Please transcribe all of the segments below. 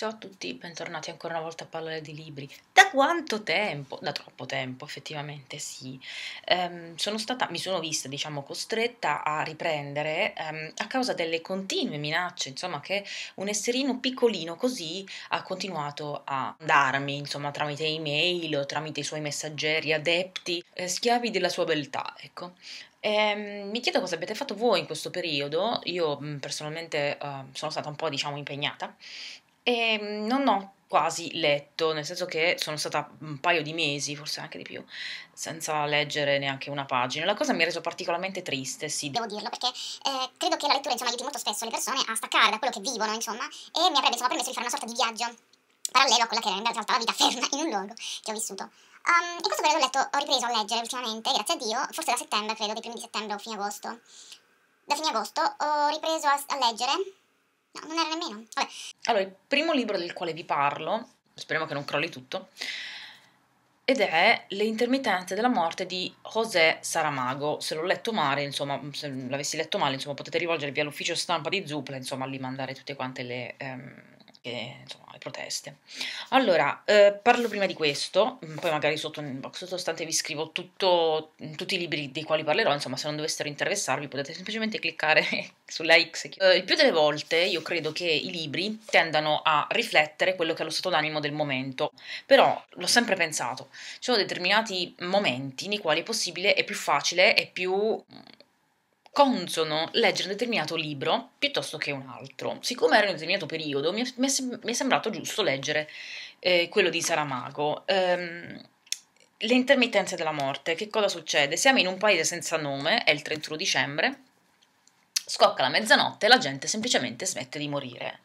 Ciao a tutti, bentornati ancora una volta a parlare di libri. Da quanto tempo? Da troppo tempo, effettivamente sì. Um, sono stata, mi sono vista, diciamo, costretta a riprendere um, a causa delle continue minacce, insomma, che un esserino piccolino così ha continuato a darmi, insomma, tramite email o tramite i suoi messaggeri, adepti, eh, schiavi della sua beltà, ecco. E, ehm, mi chiedo cosa abbiate fatto voi in questo periodo, io personalmente uh, sono stata un po' diciamo impegnata e ehm, non ho quasi letto, nel senso che sono stata un paio di mesi, forse anche di più, senza leggere neanche una pagina. La cosa mi ha reso particolarmente triste, sì. Devo dirlo perché eh, credo che la lettura insomma aiuti molto spesso le persone a staccare da quello che vivono, insomma, e mi avrebbe insomma permesso di fare una sorta di viaggio parallelo a quella che era in realtà la vita ferma in un luogo che ho vissuto. Um, ehm, in questo periodo ho, letto, ho ripreso a leggere ultimamente, grazie a Dio, forse da settembre, credo, dei primi di settembre o fine agosto. Da fine agosto ho ripreso a, a leggere, no, non era nemmeno, allora, il primo libro del quale vi parlo, speriamo che non crolli tutto, ed è Le intermittenze della morte di José Saramago. Se l'ho letto male, insomma, se l'avessi letto male, insomma, potete rivolgervi all'ufficio stampa di Zupla, insomma, lì mandare tutte quante le... Ehm, insomma, le proteste. Allora, eh, parlo prima di questo, mm, poi magari sotto in box sottostante vi scrivo tutto, mm, tutti i libri dei quali parlerò, insomma se non dovessero interessarvi potete semplicemente cliccare sulla X. Eh, il più delle volte io credo che i libri tendano a riflettere quello che è lo stato d'animo del momento, però l'ho sempre pensato, ci sono determinati momenti nei quali è possibile, è più facile, è più mm, consono leggere un determinato libro piuttosto che un altro. Siccome era in un determinato periodo, mi è, mi è sembrato giusto leggere eh, quello di Saramago. Ehm, le intermittenze della morte, che cosa succede? Siamo in un paese senza nome, è il 31 dicembre, scocca la mezzanotte e la gente semplicemente smette di morire.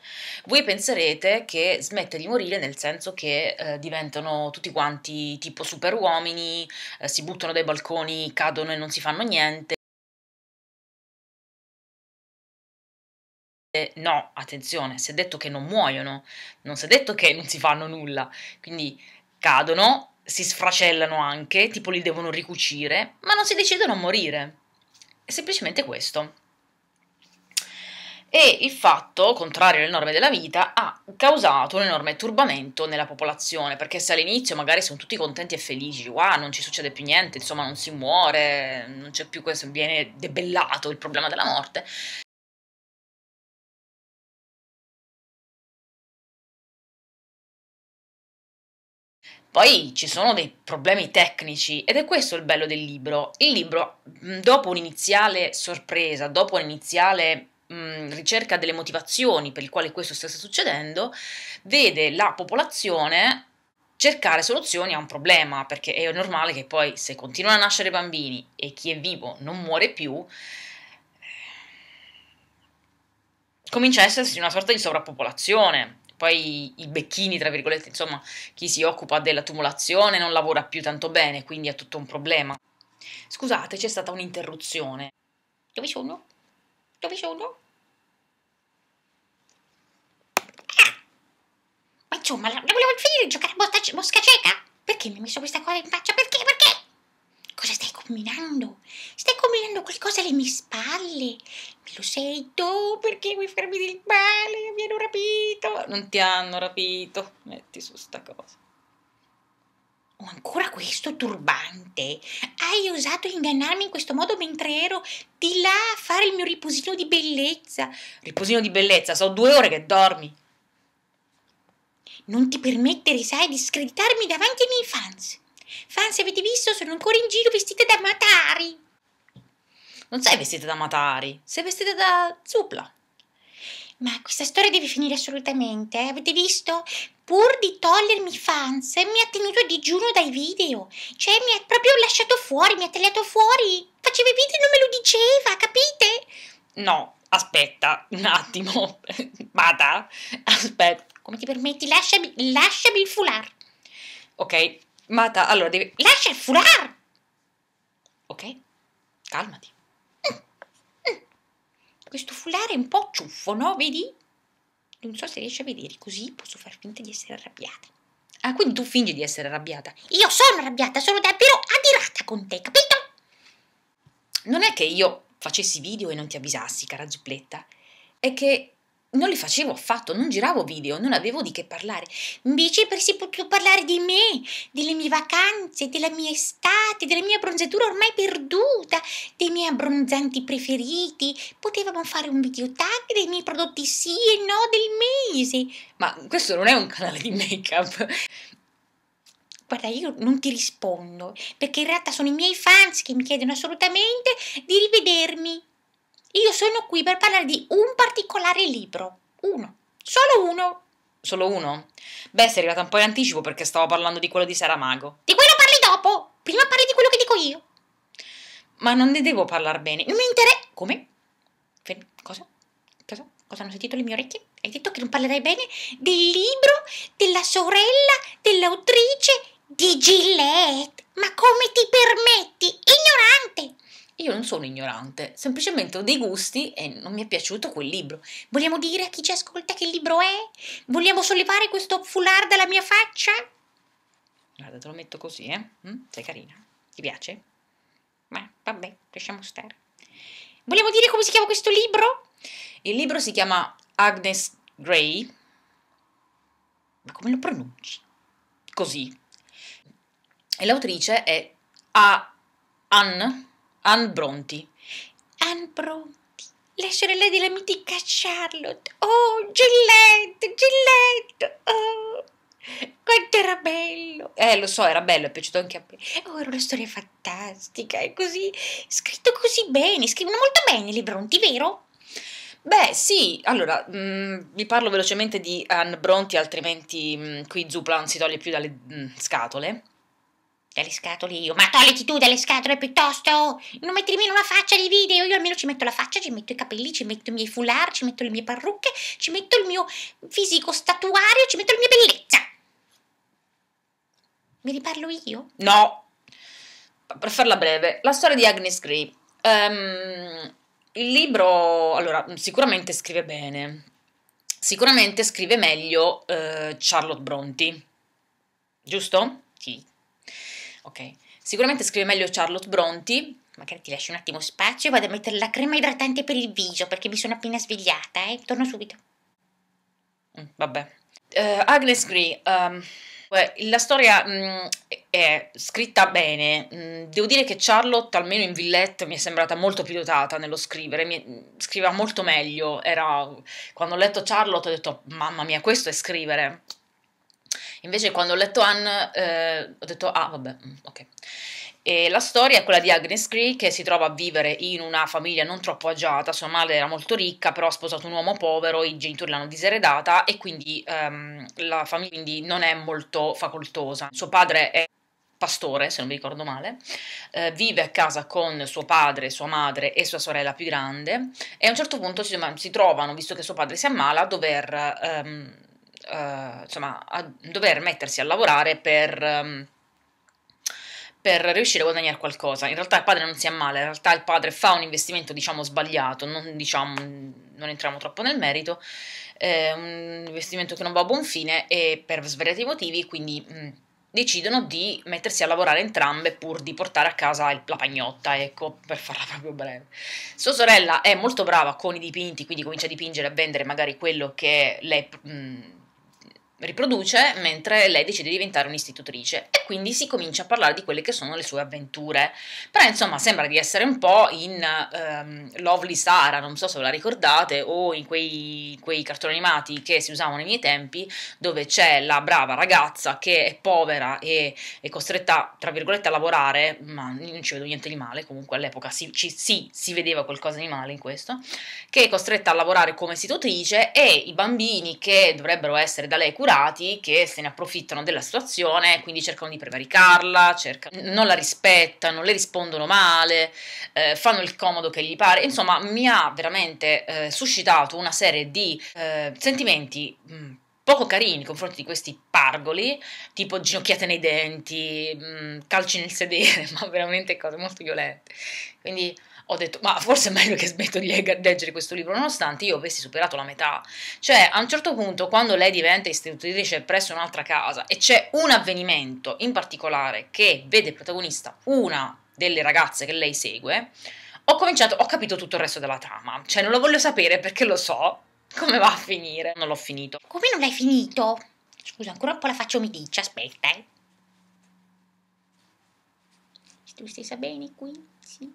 Voi penserete che smette di morire nel senso che eh, diventano tutti quanti tipo super uomini, eh, si buttano dai balconi, cadono e non si fanno niente. no, attenzione, si è detto che non muoiono, non si è detto che non si fanno nulla, quindi cadono, si sfracellano anche, tipo li devono ricucire, ma non si decidono a morire. È semplicemente questo. E il fatto, contrario alle norme della vita, ha causato un enorme turbamento nella popolazione, perché se all'inizio magari sono tutti contenti e felici, wow, non ci succede più niente, insomma non si muore, non c'è più questo, viene debellato il problema della morte, Poi ci sono dei problemi tecnici ed è questo il bello del libro. Il libro, dopo un'iniziale sorpresa, dopo un'iniziale mh, ricerca delle motivazioni per le quali questo stesse succedendo, vede la popolazione cercare soluzioni a un problema, perché è normale che poi se continuano a nascere bambini e chi è vivo non muore più, comincia a essersi una sorta di sovrappopolazione poi i becchini, tra virgolette, insomma, chi si occupa della non lavora più tanto bene, quindi è tutto un problema. Scusate, c'è stata un'interruzione. Dove sono? Dove sono? Ah! Ma insomma, non volevo finire di giocare a mosca cieca? Perché mi hai messo questa cosa in faccia? Perché? Perché? Cosa stai combinando? Stai combinando qualcosa alle mie spalle? Me lo sei tu? Perché vuoi farmi del male? Mi hanno rapito! Non ti hanno rapito. Metti su sta cosa. Ho ancora questo turbante. Hai osato ingannarmi in questo modo mentre ero di là a fare il mio riposino di bellezza. Riposino di bellezza? Sono due ore che dormi. Non ti permettere, sai, di screditarmi davanti ai miei fans. Fans, avete visto? Sono ancora in giro vestita da Matari. Non sei vestita da Matari, sei vestita da Zupla. Ma questa storia deve finire assolutamente, eh? avete visto? Pur di togliermi fans, mi ha tenuto a digiuno dai video. Cioè, mi ha proprio lasciato fuori, mi ha tagliato fuori. Faceva i video e non me lo diceva, capite? No, aspetta, un attimo. Bada, aspetta. Come ti permetti? Lasciami, lasciami il foulard. Ok, Mata, allora devi... Lascia il foulard! Ok? Calmati. Questo foulard è un po' ciuffo, no? Vedi? Non so se riesci a vedere, così posso far finta di essere arrabbiata. Ah, quindi tu fingi di essere arrabbiata. Io sono arrabbiata, sono davvero adirata con te, capito? Non è che io facessi video e non ti avvisassi, cara zuppletta. È che non li facevo affatto, non giravo video, non avevo di che parlare. Invece si può più parlare di me, delle mie vacanze, della mia estate, della mia bronzatura ormai perduta, dei miei abbronzanti preferiti. Potevamo fare un video tag dei miei prodotti sì e no del mese. Ma questo non è un canale di make-up. Guarda, io non ti rispondo, perché in realtà sono i miei fans che mi chiedono assolutamente di rivedermi. Io sono qui per parlare di un particolare libro. Uno. Solo uno. Solo uno? Beh, sei arrivata un po' in anticipo perché stavo parlando di quello di Saramago. Di quello parli dopo. Prima parli di quello che dico io. Ma non ne devo parlare bene. Non mi interessa. Come? Cosa? Cosa? Cosa hanno sentito le mie orecchie? Hai detto che non parlerai bene del libro, della sorella, dell'autrice di Gillette. Ma come ti permetti? Ignorante! io non sono ignorante, semplicemente ho dei gusti e non mi è piaciuto quel libro. Vogliamo dire a chi ci ascolta che libro è? Vogliamo sollevare questo foulard dalla mia faccia? Guarda, te lo metto così, eh? Mm, sei carina? Ti piace? Ma vabbè, lasciamo stare. Vogliamo dire come si chiama questo libro? Il libro si chiama Agnes Gray. Ma come lo pronunci? Così. E l'autrice è A. Anne Ann Bronti. Ann Bronti. La sorella della mitica Charlotte. Oh, Gillette, Gillette. Oh, quanto era bello. Eh, lo so, era bello, è piaciuto anche a me. Oh, era una storia fantastica. È così, scritto così bene. Scrivono molto bene i Bronti, vero? Beh, sì, allora mh, mm, vi parlo velocemente di Anne Bronti, altrimenti mh, mm, qui Zuplan si toglie più dalle mh, mm, scatole. Dalle scatole io. Ma togliti tu dalle scatole piuttosto! Non metti nemmeno una faccia di video! Io almeno ci metto la faccia, ci metto i capelli, ci metto i miei foulard, ci metto le mie parrucche, ci metto il mio fisico statuario, ci metto la mia bellezza! Mi riparlo io? No! Per farla breve, la storia di Agnes Gray. Um, ehm, il libro, allora, sicuramente scrive bene. Sicuramente scrive meglio uh, Charlotte Bronte, Giusto? Sì ok? Sicuramente scrive meglio Charlotte Bronti, magari ti lascio un attimo spazio, vado a mettere la crema idratante per il viso perché mi sono appena svegliata, eh? Torno subito. Mm, vabbè. Uh, Agnes Gree, um, eh, la storia mm, è scritta bene. Mm, devo dire che Charlotte, almeno in Villette, mi è sembrata molto più dotata nello scrivere, mi, scriveva molto meglio. Era, quando ho letto Charlotte ho detto, mamma mia, questo è scrivere. Invece quando ho letto Anne eh, ho detto ah vabbè, mm, ok. E la storia è quella di Agnes Cree che si trova a vivere in una famiglia non troppo agiata, sua madre era molto ricca, però ha sposato un uomo povero, i genitori l'hanno diseredata e quindi ehm, la famiglia quindi non è molto facoltosa. Suo padre è pastore, se non mi ricordo male, eh, vive a casa con suo padre, sua madre e sua sorella più grande e a un certo punto si, si trovano, visto che suo padre si ammala, a dover... Ehm, eh, insomma, a dover mettersi a lavorare per... Um, per riuscire a guadagnare qualcosa. In realtà il padre non si ammala, in realtà il padre fa un investimento, diciamo, sbagliato, non, diciamo, non entriamo troppo nel merito, eh, un investimento che non va a buon fine e per svariati motivi, quindi mh, mm, decidono di mettersi a lavorare entrambe pur di portare a casa il, la pagnotta, ecco, per farla proprio breve. Sua sorella è molto brava con i dipinti, quindi comincia a dipingere e a vendere magari quello che lei... Mh, mm, riproduce mentre lei decide di diventare un'istitutrice e quindi si comincia a parlare di quelle che sono le sue avventure. Però insomma sembra di essere un po' in um, Lovely Sara, non so se ve la ricordate, o in quei, quei cartoni animati che si usavano nei miei tempi, dove c'è la brava ragazza che è povera e è costretta, tra virgolette, a lavorare, ma non ci vedo niente di male, comunque all'epoca si, ci, sì, si vedeva qualcosa di male in questo, che è costretta a lavorare come istitutrice e i bambini che dovrebbero essere da lei curati, sfigati che se ne approfittano della situazione e quindi cercano di prevaricarla, cercano, non la rispettano, le rispondono male, eh, fanno il comodo che gli pare. Insomma, mi ha veramente eh, suscitato una serie di eh, sentimenti. Mh, mm, poco carini nei confronti di questi pargoli, tipo ginocchiate nei denti, mm, calci nel sedere, ma veramente cose molto violente. Quindi ho detto, ma forse è meglio che smetto di leggere questo libro, nonostante io avessi superato la metà. Cioè, a un certo punto, quando lei diventa istitutrice presso un'altra casa e c'è un avvenimento in particolare che vede protagonista una delle ragazze che lei segue, ho cominciato, ho capito tutto il resto della trama. Cioè, non lo voglio sapere perché lo so come va a finire. Non l'ho finito. Come non l'hai finito? Scusa, ancora un po' la faccio miticcia, aspetta. Eh. Tu stessa bene qui? Sì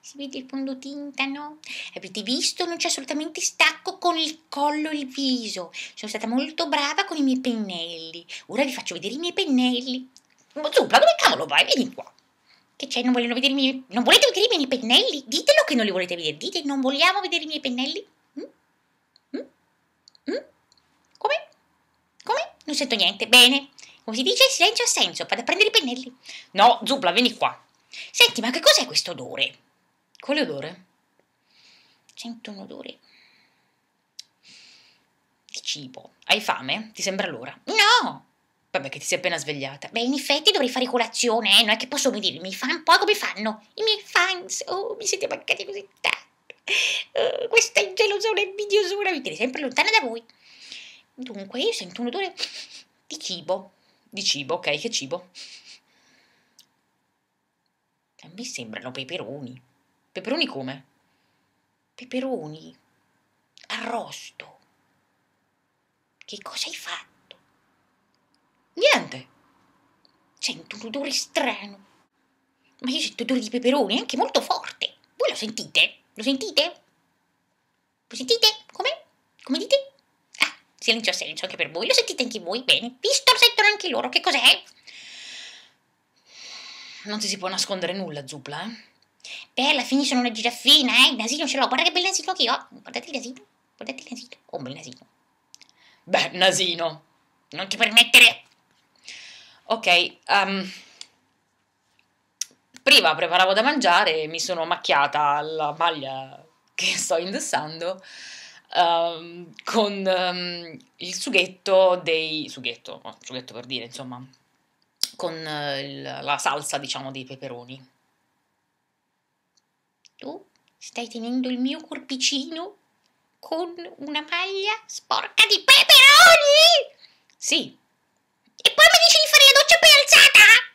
si vede il fondotinta, no? Avete visto? Non c'è assolutamente stacco con il collo e il viso. Sono stata molto brava con i miei pennelli. Ora vi faccio vedere i miei pennelli. Zupla, dove cavolo vai? Vieni qua. Che c'è? Non, vogliono vedere i miei... non volete vedere i miei pennelli? Ditelo che non li volete vedere. Dite, non vogliamo vedere i miei pennelli? Mm? Mm? Mm? Come? Come? Non sento niente. Bene. Come si dice? Silenzio ha senso. Vado a prendere i pennelli. No, Zubla, vieni qua. Senti, ma che cos'è questo odore? Quale odore? Sento un odore di cibo. Hai fame? Ti sembra l'ora? No! Vabbè, che ti sei appena svegliata. Beh, in effetti dovrei fare colazione, eh? Non è che posso mi obbedire. mi miei un po' come fanno? I miei fans, oh, mi siete mancati così tanto. Uh, questa gelosura invidiosura mi tiene sempre lontana da voi. Dunque, io sento un odore di cibo. Di cibo, ok, che cibo? A me sembrano peperoni. Peperoni come? Peperoni arrosto. Che cosa hai fatto? Niente. Sento un odore strano. Ma io sento odore di peperoni, anche molto forte. Voi lo sentite? Lo sentite? Lo sentite? Come? Come dite? Ah, silenzio a senso anche per voi. Lo sentite anche voi? Bene. Visto, lo sentono anche loro. Che cos'è? Non ti si può nascondere nulla, Zupla, eh? Bella, finisce una giraffina, eh? Il nasino ce l'ho. Guarda che bel nasino che ho. Guardate il nasino. Guardate il nasino. Oh, bel nasino. Beh, nasino. Non ti permettere. Ok. Um, prima preparavo da mangiare e mi sono macchiata la maglia che sto indossando um, con um, il sughetto dei... sughetto, sughetto per dire, insomma, con uh, la salsa, diciamo, dei peperoni tu stai tenendo il mio corpicino con una maglia sporca di peperoni? Sì. E poi mi dici di fare la doccia poi alzata?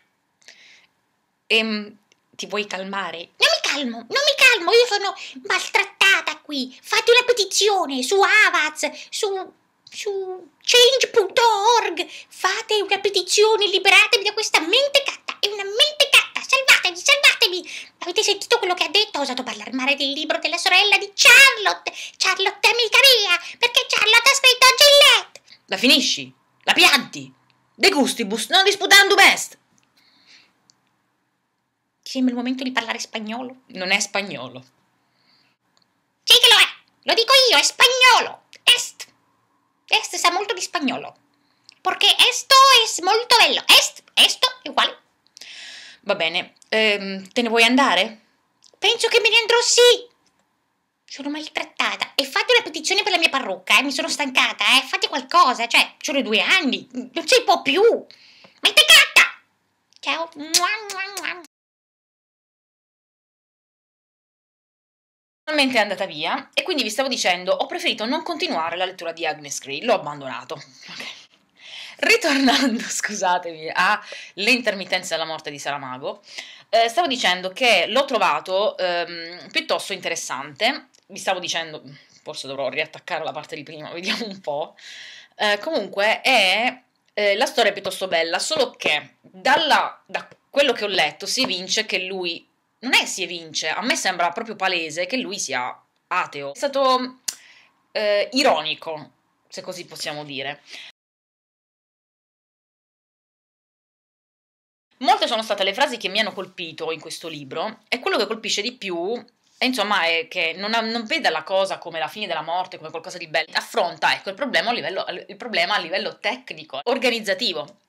Ehm, ti vuoi calmare? Non mi calmo, non mi calmo, io sono maltrattata qui. Fate una petizione su Avaz, su su change.org fate una petizione liberatemi da questa mente catta è una mente catta salvatemi salvatemi Avete sentito quello che ha detto? Ha osato parlare male del libro della sorella di Charlotte. Charlotte è amica mia, perché Charlotte ha scritto Gillette. La finisci? La pianti? De gustibus, non disputandum est. Ti sembra il momento di parlare spagnolo? Non è spagnolo. Sì che lo è, lo dico io, è spagnolo. Est. Est sa molto di spagnolo. Perché esto es molto bello. Est, esto, uguale, Va bene, ehm, te ne vuoi andare? Penso che me ne andrò sì. Sono maltrattata e fate una petizione per la mia parrucca, eh? mi sono stancata, eh? fate qualcosa, cioè, sono due anni, non ci può più. Ma è cacca! Ciao. Finalmente è andata via e quindi vi stavo dicendo, ho preferito non continuare la lettura di Agnes Cree, l'ho abbandonato. Ok. Ritornando, scusatemi, alle intermittenze della morte di Saramago, eh, stavo dicendo che l'ho trovato ehm, piuttosto interessante. Vi stavo dicendo, forse dovrò riattaccare la parte di prima, vediamo un po'. Eh, comunque è eh, la storia è piuttosto bella, solo che dalla, da quello che ho letto si evince che lui non è si evince, a me sembra proprio palese che lui sia ateo. È stato eh, ironico, se così possiamo dire. Molte sono state le frasi che mi hanno colpito in questo libro e quello che colpisce di più insomma è che non, non veda la cosa come la fine della morte, come qualcosa di bello, affronta ecco, il, problema a livello, il problema a livello tecnico, organizzativo.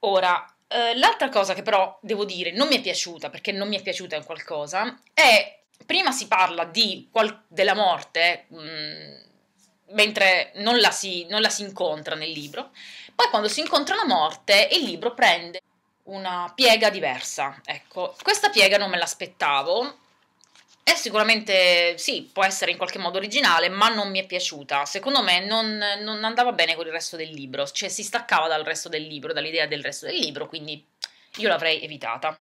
Ora, eh, l'altra cosa che però devo dire non mi è piaciuta, perché non mi è piaciuta in qualcosa, è prima si parla di, della morte, mh, mm, mentre non la, si, non la si incontra nel libro, poi quando si incontra la morte il libro prende una piega diversa. Ecco, questa piega non me l'aspettavo. È sicuramente sì, può essere in qualche modo originale, ma non mi è piaciuta. Secondo me non, non andava bene con il resto del libro, cioè si staccava dal resto del libro, dall'idea del resto del libro, quindi io l'avrei evitata.